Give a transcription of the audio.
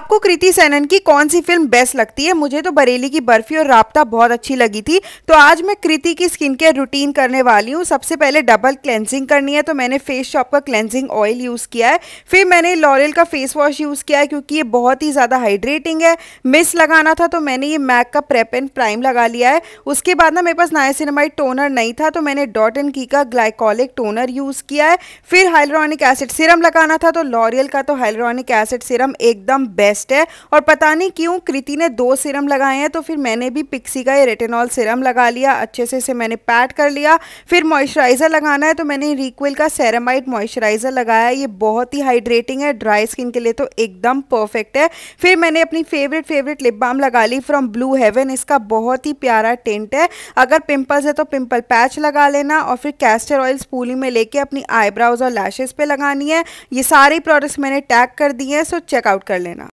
आपको कृति सेनन की कौन सी फिल्म बेस्ट लगती है मुझे तो बरेली की बर्फी और राबता बहुत अच्छी लगी थी तो आज मैं कृति की स्किन केयर रूटीन करने वाली हूँ सबसे पहले डबल क्लेंजिंग करनी है तो मैंने फेस शॉप का क्लेंजिंग ऑयल यूज़ किया है फिर मैंने लॉरियल का फेस वॉश यूज़ किया है क्योंकि ये बहुत ही ज़्यादा हाइड्रेटिंग है मिस लगाना था तो मैंने ये मैक का प्रेप एंड प्राइम लगा लिया है उसके बाद ना मेरे पास नायसिनमाइट टोनर नहीं था तो मैंने डॉट एंड की का ग्लाइकोलिक टोनर यूज़ किया है फिर हाइलोरॉनिक एसिड सिरम लगाना था तो लॉरियल का तो हाइलोरॉनिक एसिड सिरम एकदम बेस्ट बेस्ट है और पता नहीं क्यों कृति ने दो सिरम लगाए हैं तो फिर मैंने भी पिक्सी का ये रेटेनॉल सिरम लगा लिया अच्छे से इसे मैंने पैट कर लिया फिर मॉइस्चराइज़र लगाना है तो मैंने रिक्विल का सेरामाइड मॉइस्चराइज़र लगाया ये बहुत ही हाइड्रेटिंग है ड्राई स्किन के लिए तो एकदम परफेक्ट है फिर मैंने अपनी फेवरेट फेवरेट लिप बाम लगा ली फ्रॉम ब्लू हेवन इसका बहुत ही प्यारा टेंट है अगर पिम्पल्स है तो पिम्पल पैच लगा लेना और फिर कैस्टर ऑयल स्पूली में लेके अपनी आईब्राउज और लैशेज़ पे लगानी है ये सारे प्रोडक्ट्स मैंने टैग कर दिए हैं सो चेकआउट कर लेना